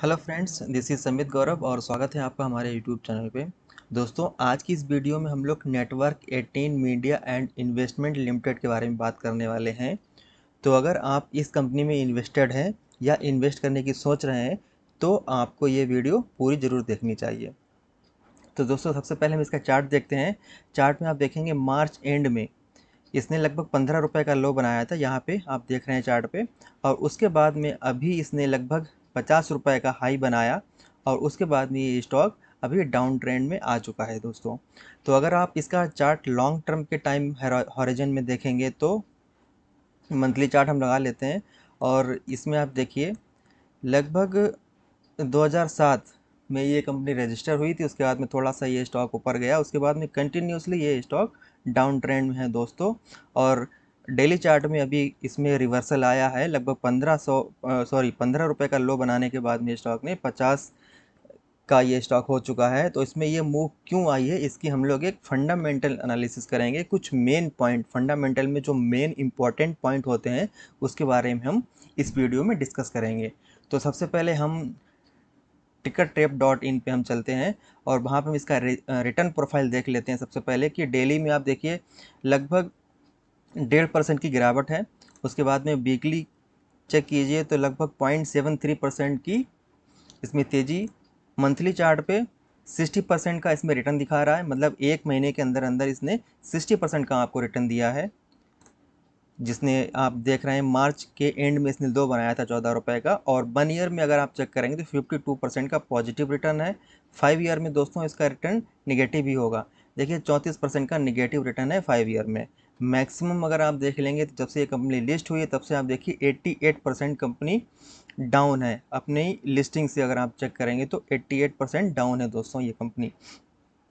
hello friends this is Samit Gaurav और स्वागत है आपका हमारे यूट्यूब चैनल पे दोस्तों आज की इस वीडियो में हम लोग network 18 media and investment limited के बारे में बात करने वाले हैं तो अगर आप इस कंपनी में इन्वेस्टेड हैं या इन्वेस्ट करने की सोच रहे हैं तो आपको ये वीडियो पूरी ज़रूर देखनी चाहिए तो दोस्तों सबसे पहले हम इसका चार्ट देखते हैं चार्ट में आप देखेंगे मार्च एंड में इसने लगभग पंद्रह रुपये का लो बनाया था यहाँ पे आप देख रहे हैं चार्ट पे और उसके बाद में अभी इसने लगभग पचास रुपये का हाई बनाया और उसके बाद में ये स्टॉक अभी डाउन ट्रेंड में आ चुका है दोस्तों तो अगर आप इसका चार्ट लॉन्ग टर्म के टाइम हॉरिजन में देखेंगे तो मंथली चार्ट हम लगा लेते हैं और इसमें आप देखिए लगभग 2007 में ये कंपनी रजिस्टर हुई थी उसके बाद में थोड़ा सा ये स्टॉक ऊपर गया उसके बाद में कंटिन्यूसली ये स्टॉक डाउन ट्रेंड में है दोस्तों और डेली चार्ट में अभी इसमें रिवर्सल आया है लगभग पंद्रह सौ सॉरी पंद्रह रुपये का लो बनाने के बाद में स्टॉक ने पचास का ये स्टॉक हो चुका है तो इसमें ये मूव क्यों आई है इसकी हम लोग एक फंडामेंटल एनालिसिस करेंगे कुछ मेन पॉइंट फंडामेंटल में जो मेन इंपॉर्टेंट पॉइंट होते हैं उसके बारे में हम इस वीडियो में डिस्कस करेंगे तो सबसे पहले हम टिकट ट्रेप डॉट इन पर हम चलते हैं और वहाँ पर हम इसका रिटर्न प्रोफाइल देख लेते हैं सबसे पहले कि डेली में आप देखिए लगभग डेढ़ परसेंट की गिरावट है उसके बाद में वीकली चेक कीजिए तो लगभग पॉइंट सेवन थ्री परसेंट की इसमें तेज़ी मंथली चार्ट पे सिक्सटी परसेंट का इसमें रिटर्न दिखा रहा है मतलब एक महीने के अंदर अंदर इसने सिक्सटी परसेंट का आपको रिटर्न दिया है जिसने आप देख रहे हैं मार्च के एंड में इसने दो बनाया था चौदह रुपये का और वन ईयर में अगर आप चेक करेंगे तो फिफ्टी टू परसेंट का पॉजिटिव रिटर्न है फाइव ईयर में दोस्तों इसका रिटर्न निगेटिव ही होगा देखिए चौंतीस परसेंट का निगेटिव रिटर्न है फाइव ईयर में मैक्सिमम अगर आप देख लेंगे तो जब से ये कंपनी लिस्ट हुई है तब से आप देखिए 88 परसेंट कंपनी डाउन है अपनी लिस्टिंग से अगर आप चेक करेंगे तो 88 परसेंट डाउन है दोस्तों ये कंपनी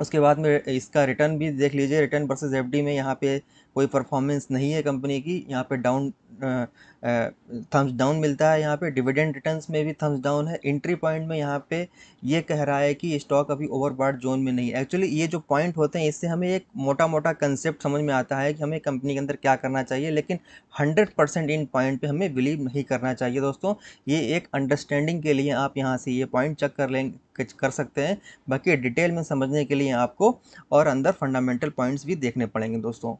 उसके बाद में इसका रिटर्न भी देख लीजिए रिटर्न वर्सेज एफ में यहाँ पे कोई परफॉर्मेंस नहीं है कंपनी की यहाँ पे डाउन थम्स डाउन मिलता है यहाँ पे डिविडेंड रिटर्न्स में भी थम्स डाउन है एंट्री पॉइंट में यहाँ पे ये कह रहा है कि स्टॉक अभी ओवरबॉड जोन में नहीं है एक्चुअली ये जो पॉइंट होते हैं इससे हमें एक मोटा मोटा कंसेप्ट समझ में आता है कि हमें कंपनी के अंदर क्या करना चाहिए लेकिन हंड्रेड परसेंट इन पॉइंट पर हमें बिलीव नहीं करना चाहिए दोस्तों ये एक अंडरस्टैंडिंग के लिए आप यहाँ से ये पॉइंट चेक कर लें कर सकते हैं बाकी डिटेल में समझने के लिए आपको और अंदर फंडामेंटल पॉइंट्स भी देखने पड़ेंगे दोस्तों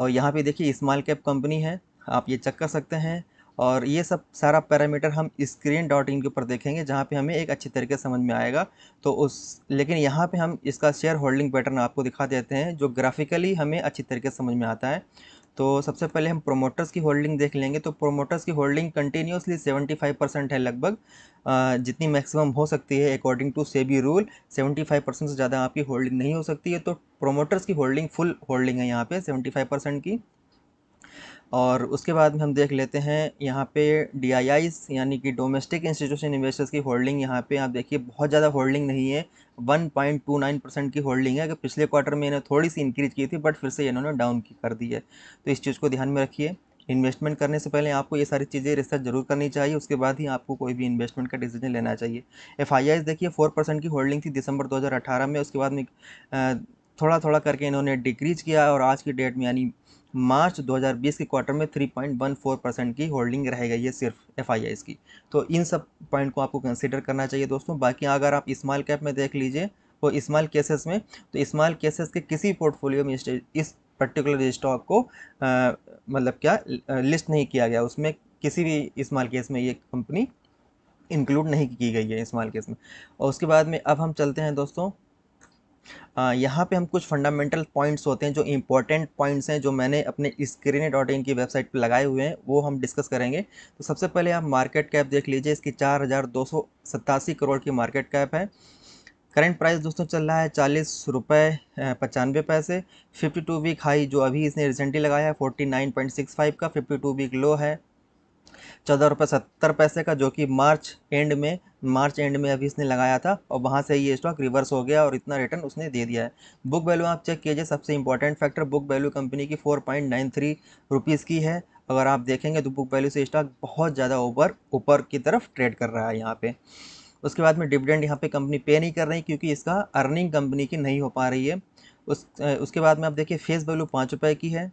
और यहाँ पे देखिए स्मॉल कैप कंपनी है आप ये चेक कर सकते हैं और ये सब सारा पैरामीटर हम स्क्रीन डॉट इन के ऊपर देखेंगे जहाँ पे हमें एक अच्छी तरीके समझ में आएगा तो उस लेकिन यहाँ पे हम इसका शेयर होल्डिंग पैटर्न आपको दिखा देते हैं जो ग्राफिकली हमें अच्छी तरीके से समझ में आता है तो सबसे पहले हम प्रोमोटर्स की होल्डिंग देख लेंगे तो प्रोमोटर्स की होल्डिंग कंटिन्यूसली 75 परसेंट है लगभग जितनी मैक्सिमम हो सकती है according to SEBI rule 75 percent से ज़्यादा आपकी होल्डिंग नहीं हो सकती है तो प्रोमोटर्स की होल्डिंग फुल होल्डिंग है यहाँ पे 75 परसेंट की और उसके बाद में हम देख लेते हैं यहाँ पे डी आई आईज़ यानी कि डोमेस्टिक इंस्टीट्यूशन इन्वेस्टर्स की होल्डिंग यहाँ पे आप देखिए बहुत ज़्यादा होल्डिंग नहीं है 1.29 परसेंट की होल्डिंग है अगर पिछले क्वार्टर में इन्होंने थोड़ी सी इंक्रीज की थी बट फिर से इन्होंने डाउन की कर दी है तो इस चीज़ को ध्यान में रखिए इन्वेस्टमेंट करने से पहले आपको ये सारी चीज़ें रिसर्च जरूर करनी चाहिए उसके बाद ही आपको कोई भी इन्वेस्टमेंट का डिसीजन लेना चाहिए एफ देखिए फोर परसेंट की होल्डिंग थी दिसंबर दो में उसके बाद में थोड़ा थोड़ा करके इन्होंने डिक्रीज किया और आज की डेट में यानी मार्च 2020 के क्वार्टर में 3.14 परसेंट की होल्डिंग रह गई है सिर्फ एफ आई की तो इन सब पॉइंट को आपको कंसिडर करना चाहिए दोस्तों बाकी अगर आप स्मॉल कैप में देख लीजिए वो स्मॉल केसेस में तो स्मॉल केसेस के किसी पोर्टफोलियो में इस पर्टिकुलर स्टॉक को मतलब क्या लिस्ट नहीं किया गया उसमें किसी भी स्मॉल केस में ये कंपनी इंक्लूड नहीं की गई है स्मॉल केस में और उसके बाद में अब हम चलते हैं दोस्तों यहाँ पे हम कुछ फंडामेंटल पॉइंट्स होते हैं जो इंपॉर्टेंट पॉइंट्स हैं जो मैंने अपने स्क्रीन डॉट इन की वेबसाइट पे लगाए हुए हैं वो हम डिस्कस करेंगे तो सबसे पहले आप मार्केट कैप देख लीजिए इसकी चार हज़ार दो सौ सत्तासी करोड़ की मार्केट कैप है करंट प्राइस दोस्तों चल रहा है चालीस रुपये पचानवे पैसे फिफ्टी टू वीक हाई जो अभी इसने रिसेंटली लगाया है forty nine point six five का फिफ्टी टू वीक लो है चौदह रुपये सत्तर पैसे का जो कि मार्च एंड में मार्च एंड में अभी इसने लगाया था और वहाँ से ये स्टॉक रिवर्स हो गया और इतना रिटर्न उसने दे दिया है बुक वैल्यू आप चेक कीजिए सबसे important factor book value company की four point nine three rupees की है अगर आप देखेंगे तो बुक वैल्यू से स्टॉक बहुत ज़्यादा ऊपर ऊपर की तरफ ट्रेड कर रहा है यहाँ पर उसके बाद में डिविडेंड यहाँ पे कंपनी पे नहीं कर रही क्योंकि इसका अर्निंग कंपनी की नहीं हो पा रही है उस उसके बाद में आप देखिए फेस वैल्यू पाँच रुपये की है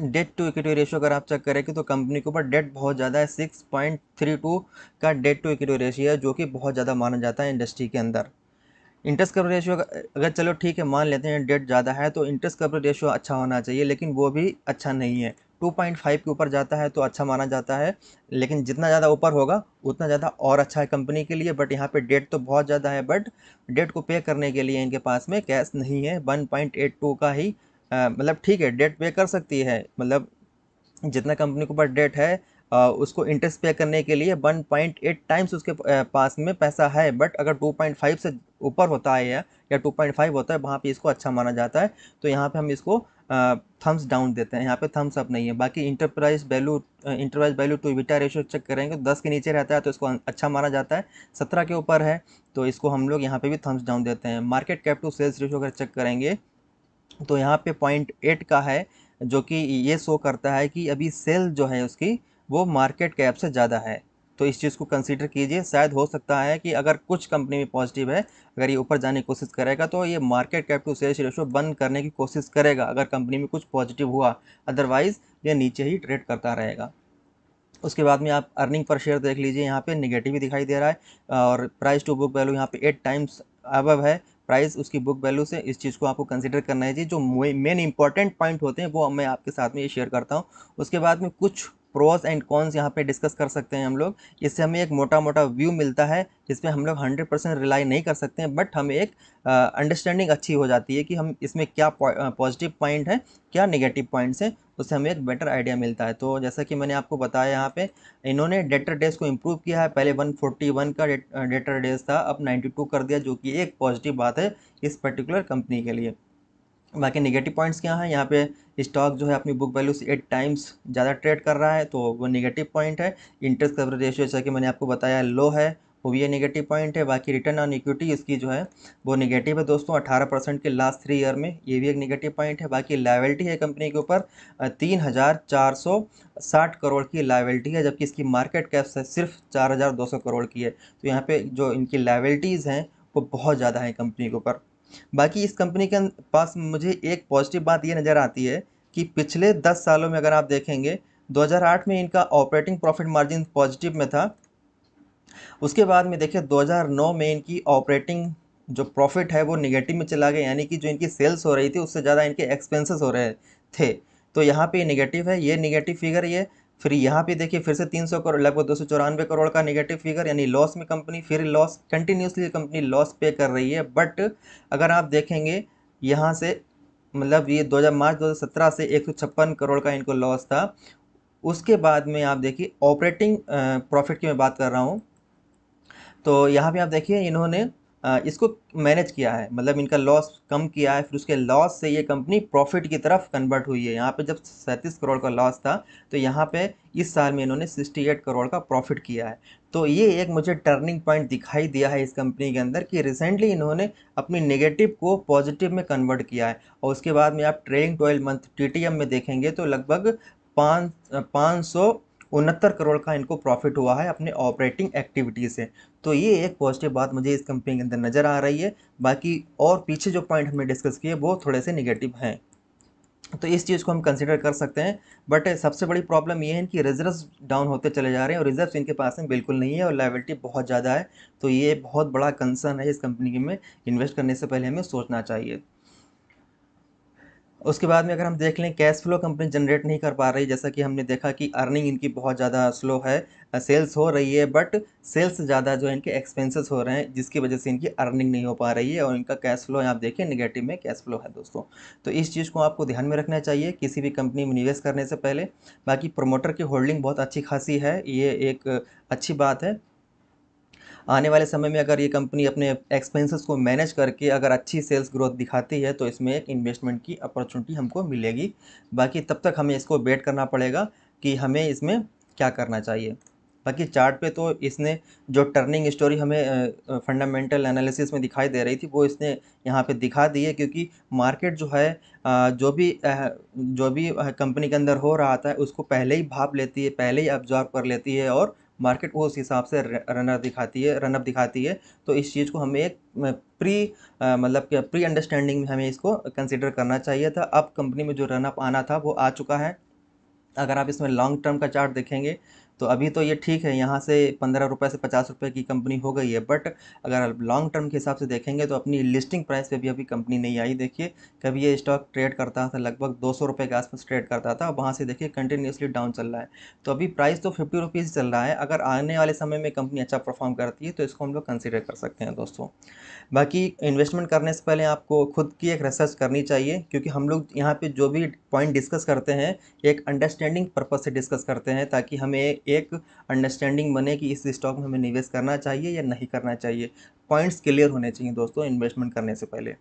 डेट टू इक्विटी रेशियो अगर आप चेक करेंगे तो कंपनी के ऊपर डेट बहुत ज़्यादा है सिक्स पॉइंट थ्री टू का डेट टू इक्विटी रेशियो है जो कि बहुत ज़्यादा माना जाता है इंडस्ट्री के अंदर इंटरेस्ट कवरेज रेशियो अगर चलो ठीक है मान लेते हैं डेट ज़्यादा है तो इंटरेस्ट कवरेज रेशियो अच्छा होना चाहिए लेकिन वो भी अच्छा नहीं है 2.5 के ऊपर जाता है तो अच्छा माना जाता है लेकिन जितना ज़्यादा ऊपर होगा उतना ज़्यादा और अच्छा है कंपनी के लिए बट यहाँ पे डेट तो बहुत ज़्यादा है बट डेट को पे करने के लिए इनके पास में कैश नहीं है 1.82 का ही मतलब ठीक है डेट पे कर सकती है मतलब जितना कंपनी के ऊपर डेट है आ, उसको इंटरेस्ट पे करने के लिए 1.8 टाइम्स उसके पास में पैसा है बट अगर 2.5 से ऊपर होता है या 2.5 होता है वहाँ पे इसको अच्छा माना जाता है तो यहाँ पे हम इसको थम्स डाउन देते हैं यहाँ पे थम्स अप नहीं है बाकी enterprise value enterprise value to विटा रेशो चेक करेंगे तो दस के नीचे रहता है तो इसको अच्छा माना जाता है सत्रह के ऊपर है तो इसको हम लोग यहाँ पे भी थम्स डाउन देते हैं market cap to sales ratio अगर चेक करेंगे तो यहाँ पे पॉइंट एट का है जो कि ये शो करता है कि अभी सेल जो है उसकी वो मार्केट कैप से ज़्यादा है तो इस चीज़ को कंसीडर कीजिए शायद हो सकता है कि अगर कुछ कंपनी में पॉजिटिव है अगर ये ऊपर जाने की कोशिश करेगा तो ये market cap to sales ratio बंद करने की कोशिश करेगा अगर कंपनी में कुछ पॉजिटिव हुआ अदरवाइज़ ये नीचे ही ट्रेड करता रहेगा उसके बाद में आप अर्निंग पर शेयर देख लीजिए यहाँ पे निगेटिव भी दिखाई दे रहा है और प्राइस टू बुक वैल्यू यहाँ पे एट टाइम्स अबव है प्राइस उसकी बुक वैल्यू से इस चीज़ को आपको कंसिडर करना है जी जो मेन इंपॉर्टेंट पॉइंट होते हैं वो मैं आपके साथ में ये शेयर करता हूँ उसके बाद में कुछ प्रोस एंड कॉन्स यहाँ पे डिस्कस कर सकते हैं हम लोग इससे हमें एक मोटा मोटा व्यू मिलता है इसमें हम लोग हंड्रेड परसेंट रिलाई नहीं कर सकते हैं बट हमें एक अंडरस्टैंडिंग अच्छी हो जाती है कि हम इसमें क्या पॉजिटिव पॉइंट है क्या नेगेटिव पॉइंट्स हैं उससे हमें एक बेटर आइडिया मिलता है तो जैसा कि मैंने आपको बताया यहाँ पे इन्होंने डेटर डेज को इम्प्रूव किया है पहले 141 का डेटर डेज था अब 92 कर दिया जो कि एक पॉजिटिव बात है इस पर्टिकुलर कंपनी के लिए बाकी नेगेटिव पॉइंट्स क्या हैं यहाँ पे स्टॉक जो है अपनी बुक वैल्यू से एट टाइम्स ज़्यादा ट्रेड कर रहा है तो वो नेगेटिव पॉइंट है इंटरेस्ट कवरेज रेशियो जैसा कि मैंने आपको बताया लो है वो भी ये नेगेटिव पॉइंट है बाकी रिटर्न ऑन इक्विटी इसकी जो है वो नेगेटिव है दोस्तों अठारह परसेंट के लास्ट थ्री ईयर में ये भी एक नेगेटिव पॉइंट है बाकी लाइवलिटी है कंपनी के ऊपर तीन हज़ार चार सौ साठ करोड़ की लाइवलिटी है जबकि इसकी मार्केट कैप सिर्फ चार हज़ार दो सौ करोड़ की है तो यहाँ पे जो इनकी लाइवलिटीज़ हैं वो बहुत ज़्यादा है कंपनी के ऊपर बाकी इस कंपनी के पास मुझे एक पॉजिटिव बात ये नज़र आती है कि पिछले दस सालों में अगर आप देखेंगे 2008 में इनका ऑपरेटिंग प्रॉफिट मार्जिन पॉजिटिव में था उसके बाद में देखिए 2009 में इनकी ऑपरेटिंग जो प्रॉफिट है वो निगेटिव में चला गया यानी कि जो इनकी सेल्स हो रही थी उससे ज़्यादा इनके एक्सपेंसेस हो रहे थे तो यहाँ पे निगेटिव है ये निगेटिव फिगर ये फिर यहाँ पे देखिए फिर से 300 करोड़ लगभग दो सौ चौरानवे करोड़ का निगेटिव फिगर यानी लॉस में कंपनी फिर लॉस कंटिन्यूसली कंपनी लॉस पे कर रही है बट अगर आप देखेंगे यहाँ से मतलब ये 2000 मार्च 2017 से एक करोड़ का इनको लॉस था उसके बाद में आप देखिए ऑपरेटिंग प्रॉफिट की मैं बात कर रहा हूँ तो यहाँ पे आप देखिए इन्होंने इसको मैनेज किया है मतलब इनका लॉस कम किया है फिर उसके लॉस से ये कंपनी प्रॉफिट की तरफ कन्वर्ट हुई है यहाँ पे जब सैंतीस करोड़ का लॉस था तो यहाँ पे इस साल में इन्होंने 68 करोड़ का प्रॉफिट किया है तो ये एक मुझे टर्निंग पॉइंट दिखाई दिया है इस कंपनी के अंदर कि रिसेंटली इन्होंने अपनी नेगेटिव को पॉजिटिव में कन्वर्ट किया है और उसके बाद में आप ट्रेडिंग ट्वेल्व मंथ टी में देखेंगे तो लगभग पाँच पाँच सौ उनहत्तर करोड़ का इनको प्रॉफिट हुआ है अपने ऑपरेटिंग एक्टिविटी से तो ये एक पॉजिटिव बात मुझे इस कंपनी के अंदर नज़र आ रही है बाकी और पीछे जो पॉइंट हमने डिस्कस किए वो थोड़े से निगेटिव हैं तो इस चीज़ को हम कंसिडर कर सकते हैं बट सबसे बड़ी प्रॉब्लम ये है कि रिजर्व डाउन होते चले जा रहे हैं और रिजर्व इनके पास में बिल्कुल नहीं है और लाइबिलिटी बहुत ज़्यादा है तो ये बहुत बड़ा कंसर्न है इस कंपनी में इन्वेस्ट करने से पहले हमें सोचना चाहिए उसके बाद में अगर हम देख लें कैश फ्लो कंपनी जनरेट नहीं कर पा रही जैसा कि हमने देखा कि अर्निंग इनकी बहुत ज़्यादा स्लो है सेल्स हो रही है बट सेल्स ज़्यादा जो है इनके एक्सपेंसेस हो रहे हैं जिसकी वजह से इनकी अर्निंग नहीं हो पा रही है और इनका कैश फ्लो आप देखिए निगेटिव में कैश फ्लो है दोस्तों तो इस चीज़ को आपको ध्यान में रखना चाहिए किसी भी कंपनी में निवेश करने से पहले बाकी प्रोमोटर की होल्डिंग बहुत अच्छी खासी है ये एक अच्छी बात है आने वाले समय में अगर ये कंपनी अपने एक्सपेंसेस को मैनेज करके अगर अच्छी सेल्स ग्रोथ दिखाती है तो इसमें एक इन्वेस्टमेंट की अपॉर्चुनिटी हमको मिलेगी बाकी तब तक हमें इसको वेट करना पड़ेगा कि हमें इसमें क्या करना चाहिए बाकी चार्ट पे तो इसने जो टर्निंग स्टोरी हमें फंडामेंटल एनालिसिस में दिखाई दे रही थी वो इसने यहाँ पे दिखा दी है क्योंकि मार्केट जो है जो भी जो भी कंपनी के अंदर हो रहा था उसको पहले ही भाप लेती है पहले ही ऑब्जॉर्व कर लेती है और मार्केट वो उस हिसाब से रनर दिखाती है रनअप दिखाती है तो इस चीज़ को हमें एक प्री मतलब प्री अंडरस्टैंडिंग में हमें इसको कंसिडर करना चाहिए था अब कंपनी में जो रनअप आना था वो आ चुका है अगर आप इसमें लॉन्ग टर्म का चार्ट देखेंगे तो अभी तो ये ठीक है यहाँ से पंद्रह रुपये से पचास रुपये की कंपनी हो गई है बट अगर आप लॉन्ग टर्म के हिसाब से देखेंगे तो अपनी लिस्टिंग प्राइस पे भी अभी कंपनी नहीं आई देखिए कभी ये स्टॉक ट्रेड करता था लगभग दो सौ रुपये के आसपास ट्रेड करता था वहाँ से देखिए कंटिन्यूसली डाउन चल रहा है तो अभी प्राइस तो फिफ्टी रुपीज़ चल रहा है अगर आने वाले समय में कंपनी अच्छा परफॉर्म करती है तो इसको हम लोग कंसिडर कर सकते हैं दोस्तों बाकी इन्वेस्टमेंट करने से पहले आपको खुद की एक रिसर्च करनी चाहिए क्योंकि हम लोग यहाँ पर जो भी पॉइंट डिस्कस करते हैं एक अंडरस्टैंडिंग पर्पज़ से डिस्कस करते हैं ताकि हमें एक अंडरस्टैंडिंग बने कि इस स्टॉक में हमें निवेश करना चाहिए या नहीं करना चाहिए पॉइंट्स क्लियर होने चाहिए दोस्तों इन्वेस्टमेंट करने से पहले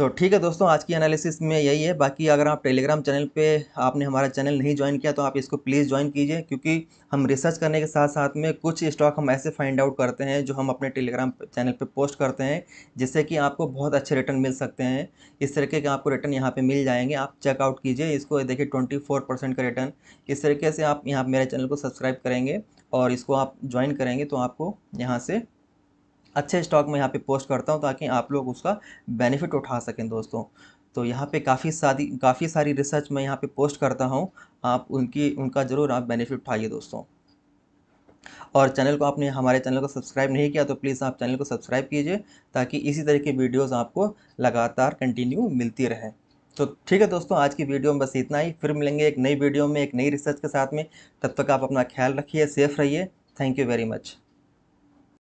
तो ठीक है दोस्तों आज की एनालिसिस में यही है बाकी अगर आप टेलीग्राम चैनल पे आपने हमारा चैनल नहीं ज्वाइन किया तो आप इसको प्लीज़ ज्वाइन कीजिए क्योंकि हम रिसर्च करने के साथ साथ में कुछ स्टॉक हम ऐसे फाइंड आउट करते हैं जो हम अपने टेलीग्राम चैनल पे पोस्ट करते हैं जिससे कि आपको बहुत अच्छे रिटर्न मिल सकते हैं इस तरीके के आपको रिटर्न यहाँ पर मिल जाएंगे आप चेकआउट कीजिए इसको देखिए ट्वेंटी फोर परसेंट का रिटर्न इस तरीके से आप यहाँ मेरे चैनल को सब्सक्राइब करेंगे और इसको आप ज्वाइन करेंगे तो आपको यहाँ से अच्छे स्टॉक में यहाँ पे पोस्ट करता हूँ ताकि आप लोग उसका बेनिफिट उठा सकें दोस्तों तो यहाँ पे काफ़ी सारी काफ़ी सारी रिसर्च मैं यहाँ पे पोस्ट करता हूँ आप उनकी उनका ज़रूर आप बेनिफिट उठाइए दोस्तों और चैनल को आपने हमारे चैनल को सब्सक्राइब नहीं किया तो प्लीज़ आप चैनल को सब्सक्राइब कीजिए ताकि इसी तरह की वीडियोज़ आपको लगातार कंटिन्यू मिलती रहे तो ठीक है दोस्तों आज की वीडियो में बस इतना ही फिर मिलेंगे एक नई वीडियो में एक नई रिसर्च के साथ में तब तक आप अपना ख्याल रखिए सेफ रहिए थैंक यू वेरी मच